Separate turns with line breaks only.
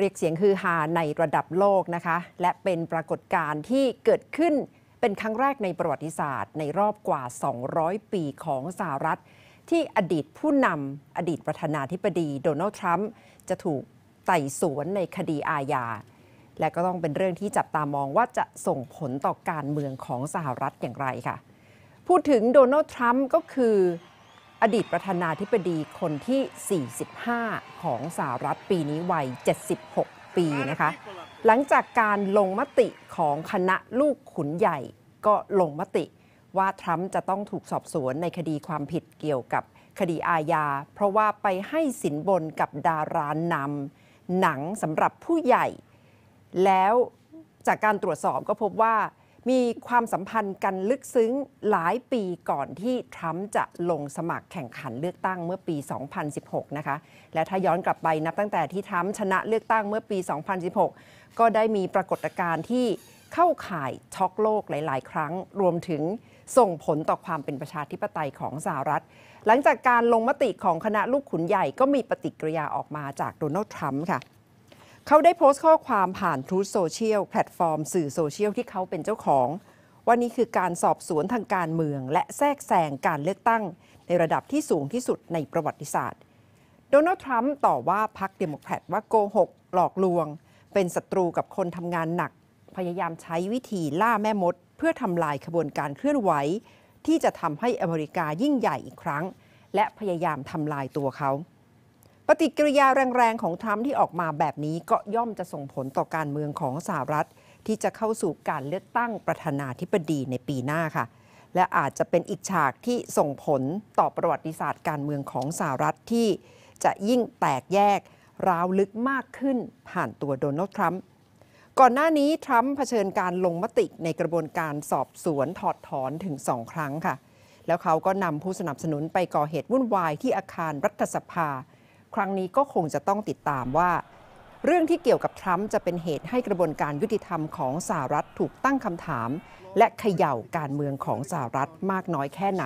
เรียกเสียงฮือฮาในระดับโลกนะคะและเป็นปรากฏการณ์ที่เกิดขึ้นเป็นครั้งแรกในประวัติศาสตร์ ในรอบกว่า 200 ปีของสหรัฐ ที่อดีตผู้นำอดีตประธานาธิบดี โดนัลด์ทรัมป์จะถูกไต่สวนในคดีอาญา และก็ต้องเป็นเรื่องที่จับตามองว่าจะส่งผลต่อการเมืองของสหรัฐอย่างไรค่ะ พูดถึงโดนัลด์ทรัมป์ก็คืออดีตประธานาธิบดีคนที่ 45 ของสหรัฐปีนี้วัย 76 ปีนะคะ หลังจากการลงมติของคณะลูกขุนใหญ่ก็ลงมติว่าทรัมป์จะต้องถูกสอบสวนในคดีความผิดเกี่ยวกับคดีอาญาเพราะว่าไปให้สินบนกับดารานำหนังสำหรับผู้ใหญ่ แล้วจากการตรวจสอบก็พบว่ามีความสัมพันธ์กันลึกซึ้งหลายปีก่อนที่ทรัมป์จะลงสมัครแข่งขันเลือกตั้งเมื่อปี 2016 นะคะ และถ้าย้อนกลับไปนับตั้งแต่ที่ทรัมป์ชนะเลือกตั้งเมื่อปี 2016 ก็ได้มีปรากฏการณ์ที่เข้าข่ายช็อกโลกหลายๆ ครั้ง รวมถึงส่งผลต่อความเป็นประชาธิปไตยของสหรัฐ หลังจากการลงมติของคณะลูกขุนใหญ่ก็มีปฏิกิริยาออกมาจากโดนัลด์ทรัมป์ค่ะเขาได้โพสต์ข้อความผ่านทรูโซเชียลแพลตฟอร์มสื่อโซเชียลที่เขาเป็นเจ้าของว่านี่คือการสอบสวนทางการเมือง และแทรกแซงการเลือกตั้ง ในระดับที่สูงที่สุดในประวัติศาสตร์ โดนัลด์ทรัมป์ต่อว่าพรรคเดโมแครตว่าโกหก หลอกลวง เป็นศัตรูกับคนทำงานหนัก พยายามใช้วิธีล่าแม่มด เพื่อทำลายขบวนการเคลื่อนไหว ที่จะทำให้อเมริกายิ่งใหญ่อีกครั้ง และพยายามทำลายตัวเขาปฏิกิริยาแรง ๆ ของทรัมป์ที่ออกมาแบบนี้ก็ย่อมจะส่งผลต่อการเมืองของสหรัฐ ที่จะเข้าสู่การเลือกตั้งประธานาธิบดีในปีหน้าค่ะ และอาจจะเป็นอีกฉากที่ส่งผลต่อประวัติศาสตร์การเมืองของสหรัฐที่จะยิ่งแตกแยกร้าวลึกมากขึ้นผ่านตัวโดนัลด์ทรัมป์ ก่อนหน้านี้ ทรัมป์เผชิญการลงมติในกระบวนการสอบสวนถอดถอนถึงสองครั้งค่ะ แล้วเขาก็นำผู้สนับสนุนไปก่อเหตุวุ่นวายที่อาคารรัฐสภาครั้งนี้ก็คงจะต้องติดตามว่า เรื่องที่เกี่ยวกับทรัมป์จะเป็นเหตุให้กระบวนการยุติธรรมของสหรัฐถูกตั้งคำถาม และเขย่าการเมืองของสหรัฐมากน้อยแค่ไหน